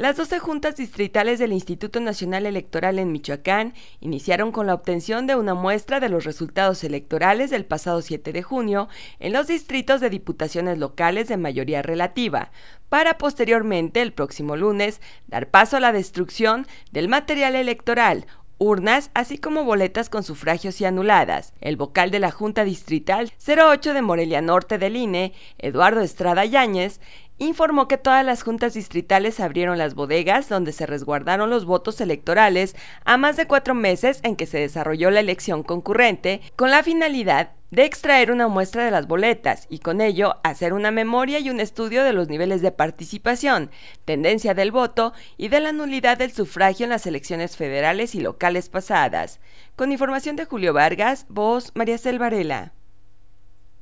Las 12 juntas distritales del Instituto Nacional Electoral en Michoacán iniciaron con la obtención de una muestra de los resultados electorales del pasado 7 de junio en los distritos de diputaciones locales de mayoría relativa, para posteriormente, el próximo lunes, dar paso a la destrucción del material electoral, urnas, así como boletas con sufragios y anuladas. El vocal de la Junta Distrital 08 de Morelia Norte del INE, Eduardo Estrada Yáñez, informó que todas las juntas distritales abrieron las bodegas donde se resguardaron los votos electorales a más de cuatro meses en que se desarrolló la elección concurrente, con la finalidad de extraer una muestra de las boletas y con ello hacer una memoria y un estudio de los niveles de participación, tendencia del voto y de la nulidad del sufragio en las elecciones federales y locales pasadas. Con información de Julio Vargas, voz María Selvarela.